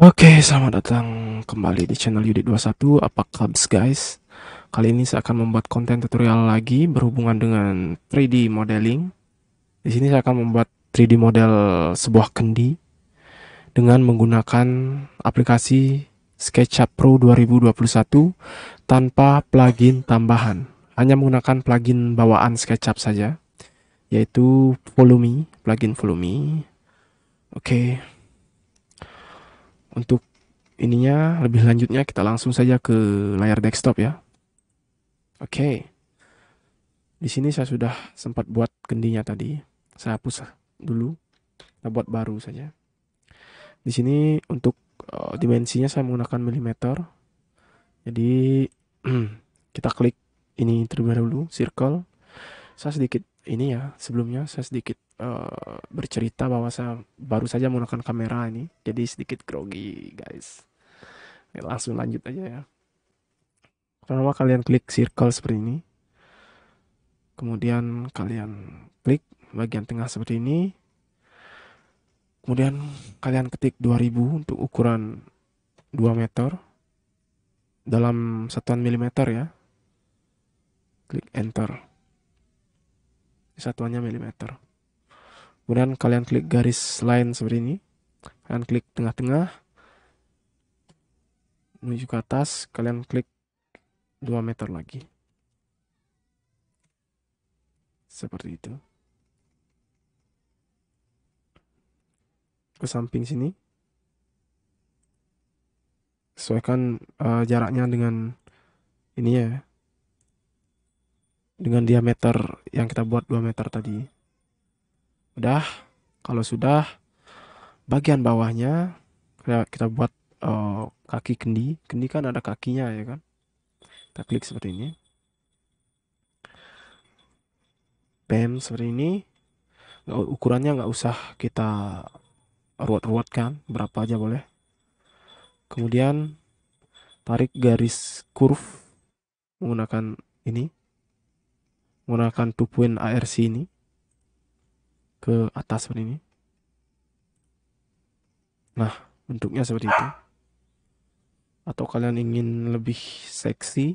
Oke, okay, selamat datang kembali di channel Yudit21. Apa kabar guys? Kali ini saya akan membuat konten tutorial lagi berhubungan dengan 3D modeling. Di sini saya akan membuat 3D model sebuah kendi dengan menggunakan aplikasi SketchUp Pro 2021 tanpa plugin tambahan. Hanya menggunakan plugin bawaan SketchUp saja, yaitu Volumi, plugin Volumi. Oke. Okay untuk ininya lebih lanjutnya kita langsung saja ke layar desktop ya. Oke. Okay. Di sini saya sudah sempat buat gendinya tadi. Saya hapus dulu. Kita buat baru saja. Di sini untuk uh, dimensinya saya menggunakan milimeter. Jadi kita klik ini terlebih dahulu, circle saya sedikit ini ya sebelumnya saya sedikit uh, bercerita bahwa saya baru saja menggunakan kamera ini jadi sedikit grogi guys langsung lanjut aja ya pertama kalian klik circle seperti ini kemudian kalian klik bagian tengah seperti ini kemudian kalian ketik 2000 untuk ukuran 2 meter dalam satuan milimeter ya klik enter satuannya milimeter. Kemudian kalian klik garis lain seperti ini. Kalian klik tengah-tengah. Menuju ke atas, kalian klik 2 meter lagi. Seperti itu. Ke samping sini. Sesuaikan uh, jaraknya dengan ini ya. Dengan diameter yang kita buat 2 meter tadi. Udah, kalau sudah bagian bawahnya kita, buat uh, kaki kendi. Kendi kan ada kakinya ya kan. Kita klik seperti ini. Bam seperti ini. Ukurannya nggak usah kita ruat kan, berapa aja boleh. Kemudian tarik garis kurve menggunakan ini menggunakan tupuin ARC ini ke atas seperti ini. Nah, bentuknya seperti itu. Atau kalian ingin lebih seksi,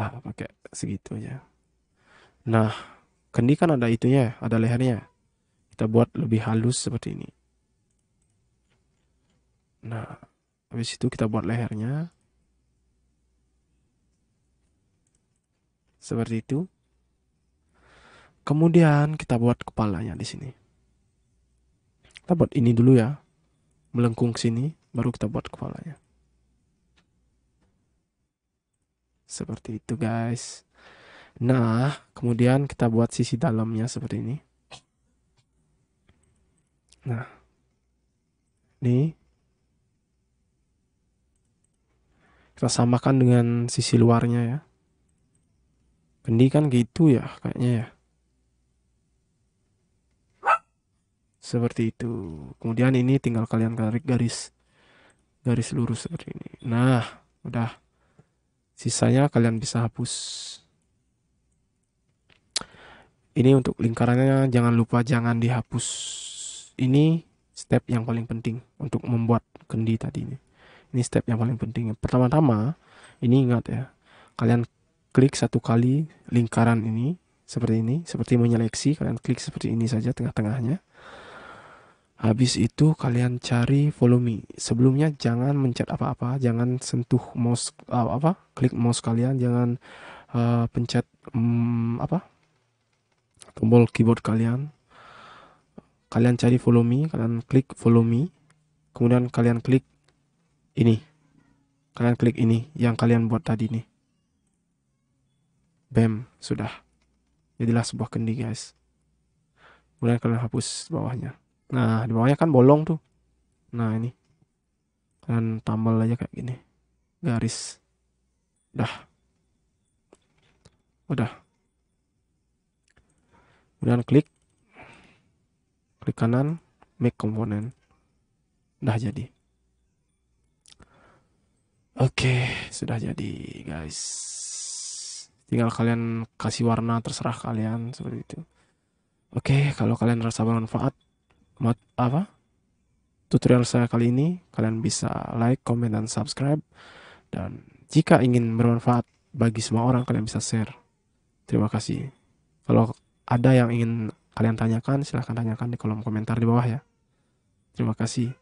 ah pakai segitu aja. Nah, kendi kan ada itunya, ada lehernya. Kita buat lebih halus seperti ini. Nah, habis itu kita buat lehernya. Seperti itu. Kemudian kita buat kepalanya di sini. Kita buat ini dulu ya. Melengkung sini, baru kita buat kepalanya. Seperti itu guys. Nah, kemudian kita buat sisi dalamnya seperti ini. Nah, ini kita samakan dengan sisi luarnya ya. Bendi kan gitu ya kayaknya ya. Seperti itu. Kemudian ini tinggal kalian tarik garis garis lurus seperti ini. Nah, udah. Sisanya kalian bisa hapus. Ini untuk lingkarannya jangan lupa jangan dihapus. Ini step yang paling penting untuk membuat kendi tadi ini. Ini step yang paling penting. Pertama-tama ini ingat ya, kalian klik satu kali lingkaran ini seperti ini, seperti menyeleksi, kalian klik seperti ini saja tengah-tengahnya. Habis itu kalian cari volume. Sebelumnya jangan mencet apa-apa, jangan sentuh mouse uh, apa, klik mouse kalian, jangan uh, pencet um, apa tombol keyboard kalian. Kalian cari volume, kalian klik volume. Kemudian kalian klik ini. Kalian klik ini yang kalian buat tadi nih. Bam, sudah. Jadilah sebuah kendi, guys. Kemudian kalian hapus bawahnya. Nah, di bawahnya kan bolong tuh. Nah, ini. Kalian tambal aja kayak gini. Garis. Dah, Udah. Kemudian klik. Klik kanan, make component. Udah jadi. Oke, okay, sudah jadi, guys tinggal kalian kasih warna terserah kalian seperti itu oke okay, kalau kalian rasa bermanfaat mat apa tutorial saya kali ini kalian bisa like comment dan subscribe dan jika ingin bermanfaat bagi semua orang kalian bisa share terima kasih kalau ada yang ingin kalian tanyakan silahkan tanyakan di kolom komentar di bawah ya terima kasih